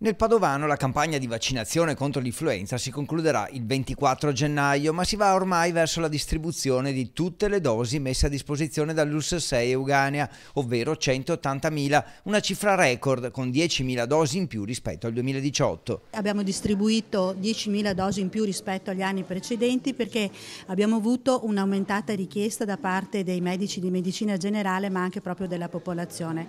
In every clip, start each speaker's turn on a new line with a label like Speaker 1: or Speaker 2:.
Speaker 1: Nel Padovano la campagna di vaccinazione contro l'influenza si concluderà il 24 gennaio, ma si va ormai verso la distribuzione di tutte le dosi messe a disposizione dallus 6 Euganea, ovvero 180.000, una cifra record con 10.000 dosi in più rispetto al 2018.
Speaker 2: Abbiamo distribuito 10.000 dosi in più rispetto agli anni precedenti perché abbiamo avuto un'aumentata richiesta da parte dei medici di medicina generale ma anche proprio della popolazione.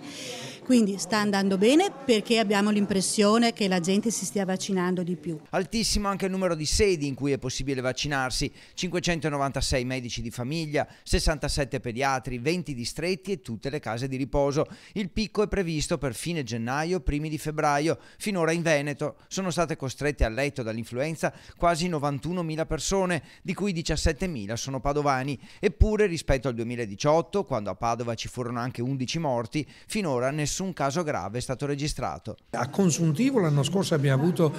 Speaker 2: Quindi sta andando bene perché abbiamo l'impressione l'impressione che la gente si stia vaccinando di più.
Speaker 1: Altissimo anche il numero di sedi in cui è possibile vaccinarsi, 596 medici di famiglia, 67 pediatri, 20 distretti e tutte le case di riposo. Il picco è previsto per fine gennaio, primi di febbraio. Finora in Veneto sono state costrette a letto dall'influenza quasi 91.000 persone, di cui 17.000 sono padovani. Eppure rispetto al 2018, quando a Padova ci furono anche 11 morti, finora nessun caso grave è stato registrato. A
Speaker 3: consuntivo positivo, l'anno scorso abbiamo avuto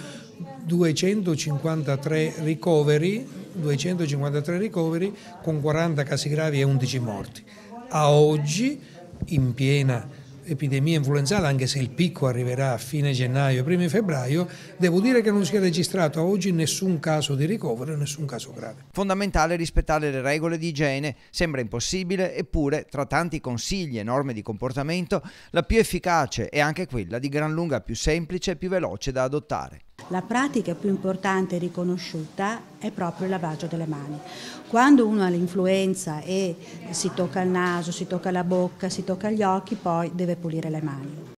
Speaker 3: 253 ricoveri, 253 ricoveri con 40 casi gravi e 11 morti. A oggi, in piena epidemia influenzale, anche se il picco arriverà a fine gennaio, primi febbraio, devo dire che non si è registrato a oggi nessun caso di ricovero, nessun caso grave.
Speaker 1: Fondamentale rispettare le regole di igiene, sembra impossibile, eppure tra tanti consigli e norme di comportamento, la più efficace è anche quella di gran lunga più semplice e più veloce da adottare.
Speaker 2: La pratica più importante e riconosciuta è proprio il lavaggio delle mani. Quando uno ha l'influenza e si tocca il naso, si tocca la bocca, si tocca gli occhi, poi deve pulire le mani.